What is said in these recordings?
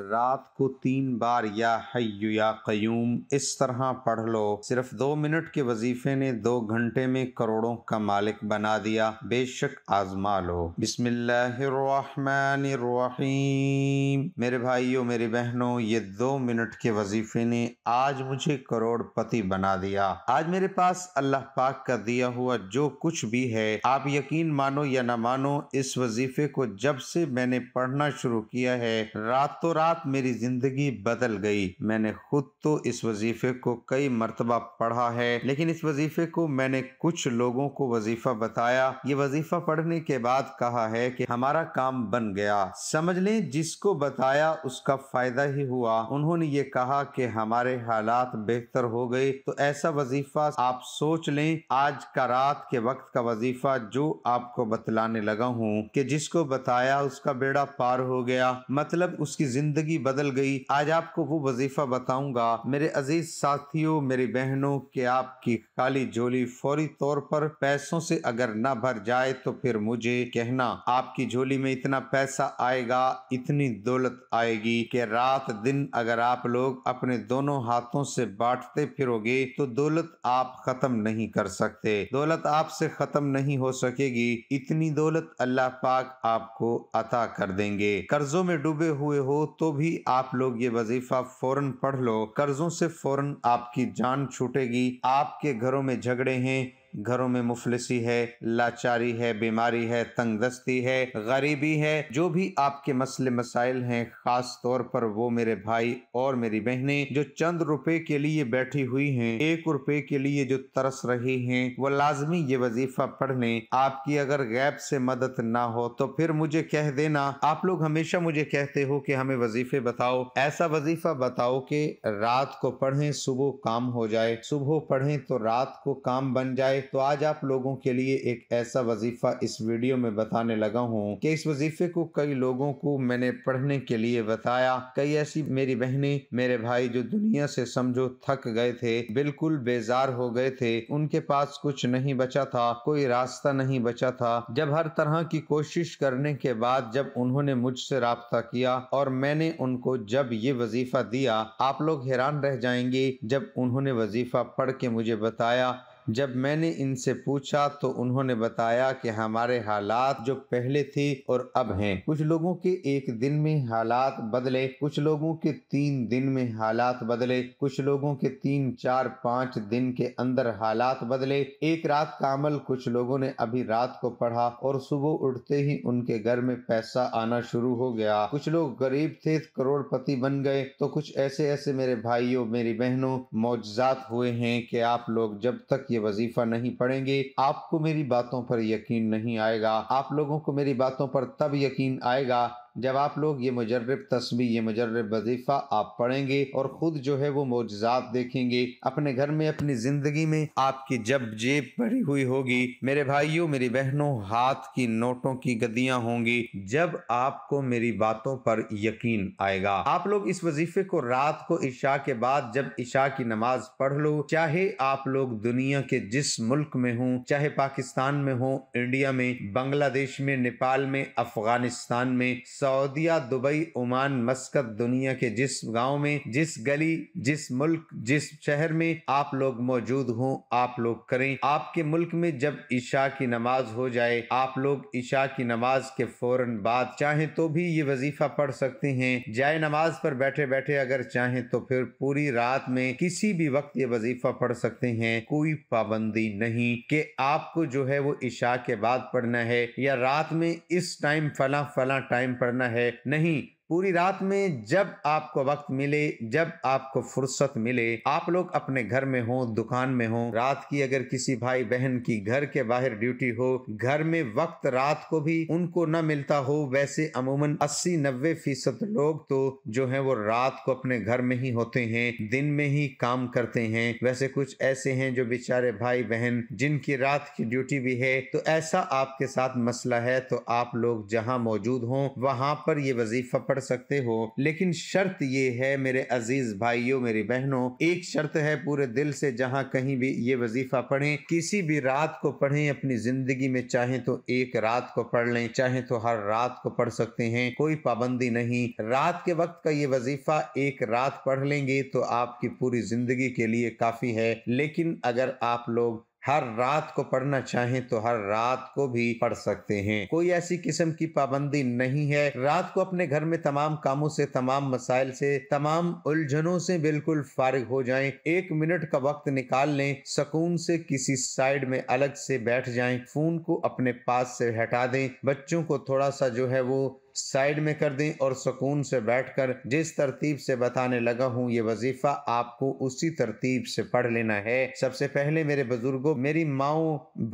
रात को तीन बार या हय्यु या कयूम इस तरह पढ़ लो सिर्फ दो मिनट के वजीफे ने दो घंटे में करोड़ों का मालिक बना दिया बेशक आजमा लो बिस्मिल्लाहिर्रहमानिर्रहीम मेरे भाइयों मेरी बहनों ये दो मिनट के वजीफे ने आज मुझे करोड़पति बना दिया आज मेरे पास अल्लाह पाक का दिया हुआ जो कुछ भी है आप यकीन मानो या ना मानो इस वजीफे को जब से मैंने पढ़ना शुरू किया है रातों रात साथ मेरी ज़िंदगी बदल गई मैंने खुद तो इस वजीफे को कई मरतबा पढ़ा है लेकिन इस वजीफे को मैंने कुछ लोगों को वजीफा बताया ये वजीफा पढ़ने के बाद कहा है कि हमारा काम बन गया समझ लें जिसको बताया उसका फायदा ही हुआ उन्होंने ये कहा कि हमारे हालात बेहतर हो गए तो ऐसा वजीफा आप सोच लें आज का रात के वक्त का वजीफा जो आपको बतलाने लगा हूँ कि जिसको बताया उसका बेड़ा पार हो गया मतलब उसकी जिंदगी जिंदगी बदल गई आज आपको वो वजीफा बताऊंगा मेरे अजीज साथियों मेरी बहनों के आपकी खाली झोली फौरी तौर पर पैसों से अगर न भर जाए तो फिर मुझे कहना आपकी झोली में इतना पैसा आएगा इतनी दौलत आएगी कि रात दिन अगर आप लोग अपने दोनों हाथों से बांटते फिरोगे तो दौलत आप खत्म नहीं कर सकते दौलत आपसे खत्म नहीं हो सकेगी इतनी दौलत अल्लाह पाक आपको अता कर देंगे कर्जों में डूबे हुए हो तो तो भी आप लोग ये वजीफा फौरन पढ़ लो कर्जों से फौरन आपकी जान छूटेगी आपके घरों में झगड़े हैं घरों में मुफलसी है लाचारी है बीमारी है तंगदस्ती है गरीबी है जो भी आपके मसले मसाइल हैं खास तौर पर वो मेरे भाई और मेरी बहनें जो चंद रुपए के लिए बैठी हुई हैं एक रुपए के लिए जो तरस रही हैं वो लाजमी ये वजीफा पढ़ लें आपकी अगर गैप से मदद ना हो तो फिर मुझे कह देना आप लोग हमेशा मुझे कहते हो कि हमें वजीफे बताओ ऐसा वजीफा बताओ कि रात को पढ़ें सुबह काम हो जाए सुबह पढ़ें तो रात को काम बन जाए तो आज आप लोगों के लिए एक ऐसा वजीफ़ा इस वीडियो में बताने लगा हूँ कि इस वजीफे को कई लोगों को मैंने पढ़ने के लिए बताया कई ऐसी मेरी बहनें मेरे भाई जो दुनिया से समझो थक गए थे बिल्कुल बेजार हो गए थे उनके पास कुछ नहीं बचा था कोई रास्ता नहीं बचा था जब हर तरह की कोशिश करने के बाद जब उन्होंने मुझसे रबता किया और मैंने उनको जब ये वजीफा दिया आप लोग हैरान रह जाएंगे जब उन्होंने वजीफा पढ़ के मुझे बताया जब मैंने इनसे पूछा तो उन्होंने बताया कि हमारे हालात जो पहले थे और अब हैं कुछ लोगों के एक दिन में हालात बदले कुछ लोगों के तीन दिन में हालात बदले कुछ लोगों के तीन चार पाँच दिन के अंदर हालात बदले एक रात का अमल कुछ लोगों ने अभी रात को पढ़ा और सुबह उठते ही उनके घर में पैसा आना शुरू हो गया कुछ लोग गरीब थे करोड़पति बन गए तो कुछ ऐसे ऐसे मेरे भाइयों मेरी बहनों मौजात हुए हैं कि आप लोग जब तक ये वजीफा नहीं पढ़ेंगे आपको मेरी बातों पर यकीन नहीं आएगा आप लोगों को मेरी बातों पर तब यकीन आएगा जब आप लोग ये मुजरब तस्वीर ये मुजरब वजीफ़ा आप पढ़ेंगे और ख़ुद जो है वो मोजात देखेंगे अपने घर में अपनी ज़िंदगी में आपकी जब जेब भरी हुई होगी मेरे भाइयों मेरी बहनों हाथ की नोटों की गदियां होंगी जब आपको मेरी बातों पर यकीन आएगा आप लोग इस वजीफे को रात को ईशा के बाद जब ईशा की नमाज पढ़ लो चाहे आप लोग दुनिया के जिस मुल्क में हों चाहे पाकिस्तान में हों इंडिया में बांग्लादेश में नेपाल में अफगानिस्तान में सऊदिया दुबई ओमान मस्कत दुनिया के जिस गांव में जिस गली जिस मुल्क जिस शहर में आप लोग मौजूद हों आप लोग करें आपके मुल्क में जब ईशा की नमाज हो जाए आप लोग ईशा की नमाज के फौरन बाद चाहे तो भी ये वजीफा पढ़ सकते हैं जाए नमाज पर बैठे बैठे अगर चाहे तो फिर पूरी रात में किसी भी वक्त ये वजीफा पढ़ सकते हैं कोई पाबंदी नहीं कि आपको जो है वो ईशा के बाद पढ़ना है या रात में इस टाइम फला फला टाइम पढ़ना करना है नहीं पूरी रात में जब आपको वक्त मिले जब आपको फुर्सत मिले आप लोग अपने घर में हो दुकान में हो रात की अगर किसी भाई बहन की घर के बाहर ड्यूटी हो घर में वक्त रात को भी उनको न मिलता हो वैसे अमूमन 80 नब्बे फीसद लोग तो जो है वो रात को अपने घर में ही होते हैं दिन में ही काम करते हैं वैसे कुछ ऐसे हैं जो बेचारे भाई बहन जिनकी रात की ड्यूटी भी है तो ऐसा आपके साथ मसला है तो आप लोग जहाँ मौजूद हों वहाँ पर ये वजीफा पढ़ सकते हो लेकिन शर्त ये है मेरे अजीज भाइयों मेरी बहनों एक शर्त है पूरे दिल से जहाँ कहीं भी ये वजीफा पढ़े किसी भी रात को पढ़े अपनी जिंदगी में चाहे तो एक रात को पढ़ लें चाहे तो हर रात को पढ़ सकते हैं कोई पाबंदी नहीं रात के वक्त का ये वजीफा एक रात पढ़ लेंगे तो आपकी पूरी जिंदगी के लिए काफी है लेकिन अगर आप लोग हर रात को पढ़ना चाहें तो हर रात को भी पढ़ सकते हैं कोई ऐसी किस्म की पाबंदी नहीं है रात को अपने घर में तमाम कामों से तमाम मसाइल से तमाम उलझनों से बिल्कुल फारिग हो जाएं एक मिनट का वक्त निकाल लें सुकून से किसी साइड में अलग से बैठ जाएं फोन को अपने पास से हटा दें बच्चों को थोड़ा सा जो है वो साइड में कर दें और सुकून से बैठकर जिस तरतीब से बताने लगा हूँ ये वजीफा आपको उसी तरतीब से पढ़ लेना है सबसे पहले मेरे बुजुर्गो मेरी माओ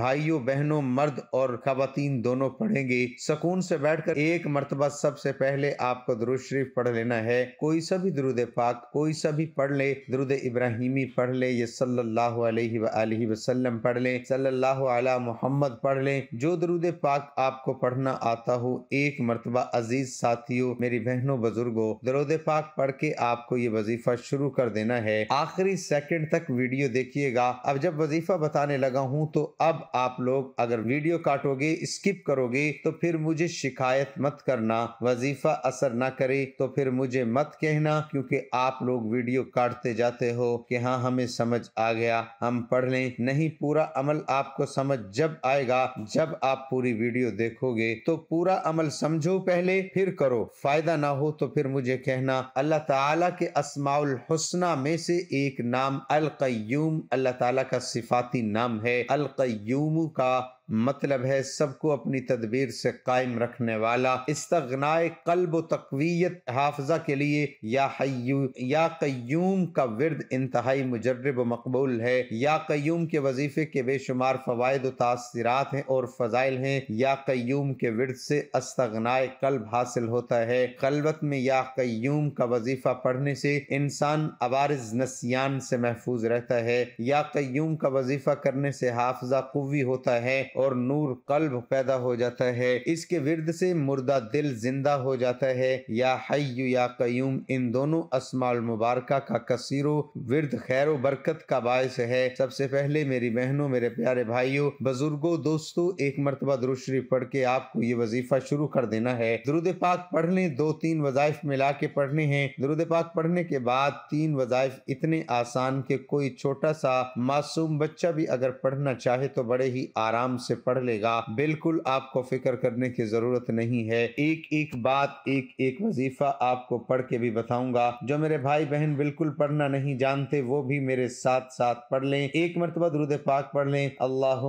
भाइयों बहनों मर्द और खातन दोनों पढ़ेंगे सुकून से बैठकर एक मरतबा सबसे पहले आपको दुरुद शरीफ पढ़ लेना है कोई सा भी दरुद पाक कोई सा भी पढ़ ले दुरुद इब्राहिमी पढ़ ले ये सल्लल्लाहु अलैहि वसल्लम पढ़ ले सल्लल्लाहु अला मोहम्मद पढ़ ले जो दुरुद पाक आपको पढ़ना आता हो एक मरतबा अजीज साथियों मेरी बहनों बुजुर्गो दरोद पाक पढ़ के आपको ये वजीफा शुरू कर देना है आखिरी सेकंड तक वीडियो देखिएगा अब जब वजीफा बताने लगा हूँ तो अब आप लोग अगर वीडियो काटोगे स्किप करोगे तो फिर मुझे शिकायत मत करना वजीफा असर ना करे तो फिर मुझे मत कहना क्योंकि आप लोग वीडियो काटते जाते हो कि हाँ हमें समझ आ गया हम पढ़ लें नहीं पूरा अमल आपको समझ जब आएगा जब आप पूरी वीडियो देखोगे तो पूरा अमल समझो पहले पहले फिर करो फायदा ना हो तो फिर मुझे कहना अल्लाह ताला के असमाउल हुस्ना में से एक नाम अल कयूम अल्लाह ताला का सिफाती नाम है अल कयूम का मतलब है सबको अपनी तदबीर से कायम रखने वाला इस्तनाय कल्ब तकवीत हाफजा के लिए या हयू या कयूम का विरद इंतहाई मुजरब मकबूल है या कयूम के वजीफे के बेशुमार फ़वाद तासरात हैं और फ़जाइल हैं या कयूम के विरद से अस्तगनाए कल्ब हासिल होता है कलबत में या कयूम का वजीफा पढ़ने से इंसान अबारज नसियान से महफूज रहता है या कयूम का वजीफा करने से हाफजा कुवी होता है और नूर कल्ब पैदा हो जाता है इसके विरद से मुर्दा दिल जिंदा हो जाता है या हयु या कयूम इन दोनों असमाल मुबारक का कसीरो विरद खैर बरकत का बायस है सबसे पहले मेरी बहनों मेरे प्यारे भाइयों बुजुर्गो दोस्तों एक मरतबा दुरुशरी पढ़ के आपको ये वजीफा शुरू कर देना है दुरुद पाक पढ़ लें दो तीन वजायफ मिला के पढ़ने हैं दुरुद पाक पढ़ने के बाद तीन वजायफ इतने आसान के कोई छोटा सा मासूम बच्चा भी अगर पढ़ना चाहे तो बड़े ही आराम से पढ़ लेगा बिल्कुल आपको फिक्र करने की जरूरत नहीं है एक एक बात एक एक वजीफा आपको पढ़ के भी बताऊंगा जो मेरे भाई बहन बिल्कुल पढ़ना नहीं जानते वो भी मेरे साथ साथ पढ़ लें एक मरतबा दरुद पाक पढ़ लें अल्लाह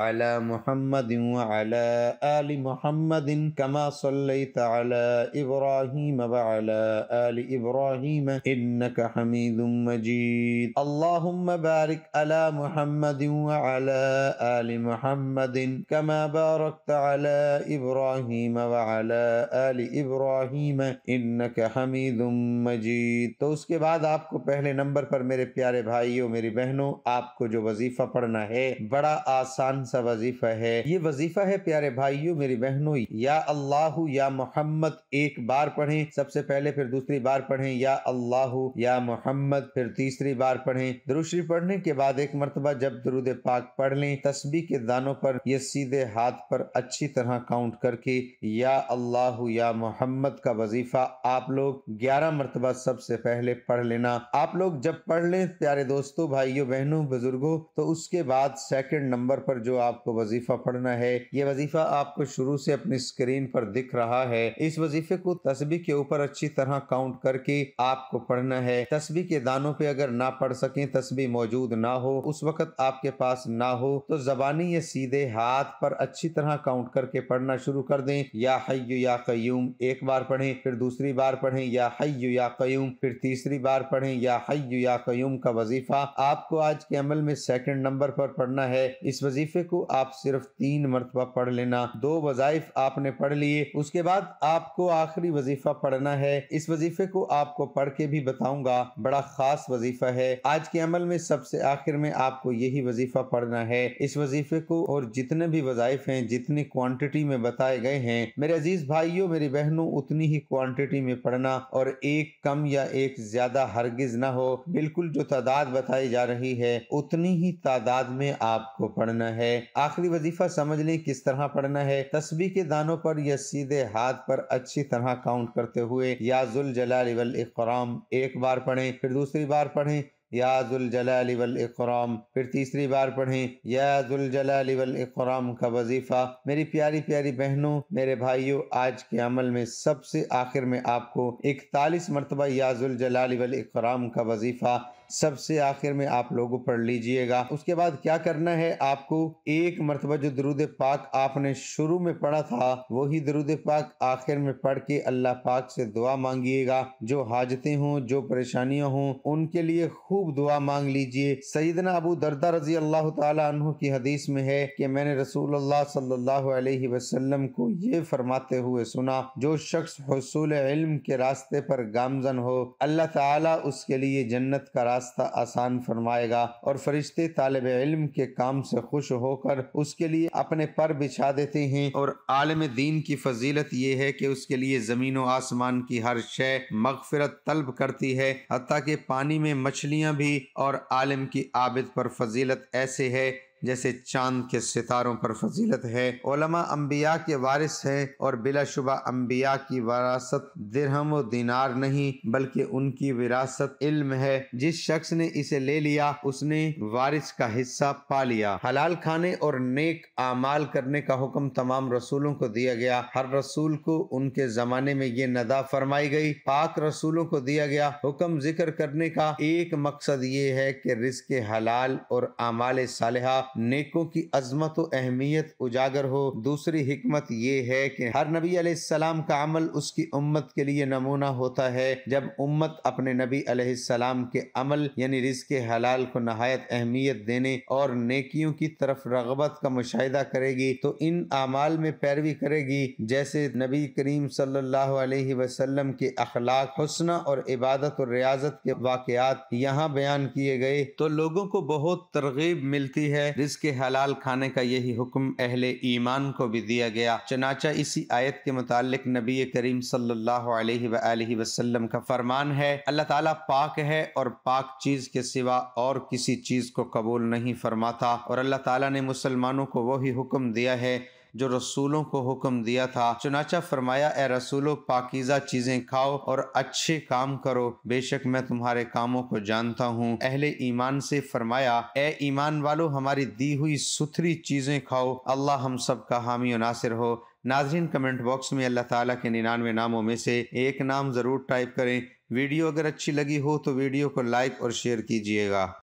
अला मोहम्मद आल मोहम्मद कमा इब्राहिम आल इब्राहिम इन्नक हमीद मजीद अल्लाहुम्म बारिक अला मोहम्मद आल मोहम्मद محمد كما باركت على إبراهيم وعلى آل إبراهيم إنك حميد مجيد तो उसके बाद आपको पहले नंबर पर मेरे प्यारे भाइयों मेरी बहनों आपको जो वजीफा पढ़ना है बड़ा आसान सा वजीफा है ये वजीफा है प्यारे भाइयों मेरी बहनों या अल्लाह या मोहम्मद एक बार पढ़ें सबसे पहले फिर दूसरी बार पढ़ें या अल्लाह या मोहम्मद फिर तीसरी बार पढ़ें दूसरी पढ़ने के बाद एक मरतबा जब दरुद पाक पढ़ लें तस्बी के दान निशानों पर ये सीधे हाथ पर अच्छी तरह काउंट करके या अल्लाह या मोहम्मद का वजीफा आप लोग ग्यारह मरतबा सबसे पहले पढ़ लेना आप लोग जब पढ़ लें प्यारे दोस्तों भाइयों बहनों बुजुर्गों तो उसके बाद सेकंड नंबर पर जो आपको वजीफा पढ़ना है ये वजीफा आपको शुरू से अपनी स्क्रीन पर दिख रहा है इस वजीफे को तस्बी के ऊपर अच्छी तरह काउंट करके आपको पढ़ना है तस्बी के दानों पे अगर ना पढ़ सके तस्बी मौजूद ना हो उस वक्त आपके पास ना हो तो जबानी ये सीधे हाथ पर अच्छी तरह काउंट करके पढ़ना शुरू कर दें या हय्यु या कयूम एक बार पढ़ें फिर दूसरी बार पढ़ें या हय्यु या कयूम फिर तीसरी बार पढ़ें या हय्यू या कयूम का वजीफा आपको आज के अमल में सेकंड नंबर पर पढ़ना है इस वजीफे को आप सिर्फ तीन मरतबा पढ़ लेना दो वजाइफ आपने पढ़ लिए उसके बाद आपको आखिरी वजीफा पढ़ना है इस वजीफे को आपको पढ़ के भी बताऊंगा बड़ा खास वजीफा है आज के अमल में सबसे आखिर में आपको यही वजीफा पढ़ना है इस वजीफे को और जितने भी वजायफ हैं जितनी क्वांटिटी में बताए गए हैं मेरे अजीज भाइयों मेरी बहनों उतनी ही क्वांटिटी में पढ़ना और एक कम या एक ज्यादा हरगिज ना हो बिल्कुल जो तादाद बताई जा रही है उतनी ही तादाद में आपको पढ़ना है आखिरी वजीफा समझ लें किस तरह पढ़ना है तस्वीर के दानों पर या सीधे हाथ पर अच्छी तरह काउंट करते हुए याजुल जलाल इकराम एक बार पढ़ें फिर दूसरी बार पढ़ें याजुलजलाल वलकराम फिर तीसरी बार पढ़ें याजुलजलाल वलकराम का वजीफ़ा मेरी प्यारी प्यारी बहनों मेरे भाइयों आज के अमल में सबसे आखिर में आपको इकतालीस मरतबा याजुलजलाल वलकराम का वजीफ़ा सबसे आखिर में आप लोगों पढ़ लीजिएगा उसके बाद क्या करना है आपको एक मरतबा जो दरुद पाक आपने शुरू में पढ़ा था वही दरुद पाक आखिर में पढ़ के अल्लाह पाक से दुआ मांगिएगा जो हाजते हों जो परेशानियां हों उनके लिए खूब दुआ मांग लीजिए सईदना अबू दरदा रजी अल्लाह तु की हदीस में है कि मैंने रसूल सल्लल्लाहु अलैहि वसल्लम को ये फरमाते हुए सुना जो शख्स हसूल इल्म के रास्ते पर गामजन हो अल्लाह ताला उसके लिए जन्नत का रास्ता रास्ता आसान फरमाएगा और फरिश्ते तालब इल्म के काम से खुश होकर उसके लिए अपने पर बिछा देते हैं और आलम दीन की फजीलत ये है कि उसके लिए जमीन व आसमान की हर शय मगफरत तलब करती है हती कि पानी में मछलियाँ भी और आलम की आबिद पर फजीलत ऐसे है जैसे चांद के सितारों पर फजीलत है ओलमा अम्बिया के वारिस है और बिलाशुबा अम्बिया की वरासत दिरहम व दिनार नहीं बल्कि उनकी विरासत इल्म है जिस शख्स ने इसे ले लिया उसने वारिस का हिस्सा पा लिया हलाल खाने और नेक आमाल करने का हुक्म तमाम रसूलों को दिया गया हर रसूल को उनके जमाने में ये नदा फरमाई गई पाक रसूलों को दिया गया हुक्म जिक्र करने का एक मकसद ये है कि रिस्क हलाल और आमाल साल नेकों की अजमत व अहमियत उजागर हो दूसरी हिकमत ये है कि हर नबी अलैहिस्सलाम का अमल उसकी उम्मत के लिए नमूना होता है जब उम्मत अपने नबी अलैहिस्सलाम के अमल यानी के हलाल को नहायत अहमियत देने और नेकियों की तरफ रगबत का मुशाहिदा करेगी तो इन अमाल में पैरवी करेगी जैसे नबी करीम सल्लल्लाहु अलैहि वसल्लम के अखलाक हसन और इबादत और रियाजत के वाकयात यहाँ बयान किए गए तो लोगों को बहुत तरगीब मिलती है रिज के हलाल खाने का यही हुक्म अहले ईमान को भी दिया गया चनाचा इसी आयत के मुतालिक नबी करीम सल्लल्लाहु अलैहि वसल्लम का फरमान है अल्लाह ताला पाक है और पाक चीज़ के सिवा और किसी चीज़ को कबूल नहीं फरमाता और अल्लाह ताला ने मुसलमानों को वही हुक्म दिया है जो रसूलों को हुक्म दिया था चुनाचा फरमाया ए रसूलो पाकिजा चीज़ें खाओ और अच्छे काम करो बेशक मैं तुम्हारे कामों को जानता हूँ अहले ईमान से फरमाया ए ईमान वालो हमारी दी हुई सुथरी चीज़ें खाओ अल्लाह हम सब का हामी नासिर हो नाजरीन कमेंट बॉक्स में अल्लाह ताला के निन्यानवे नामों में से एक नाम ज़रूर टाइप करें वीडियो अगर अच्छी लगी हो तो वीडियो को लाइक और शेयर कीजिएगा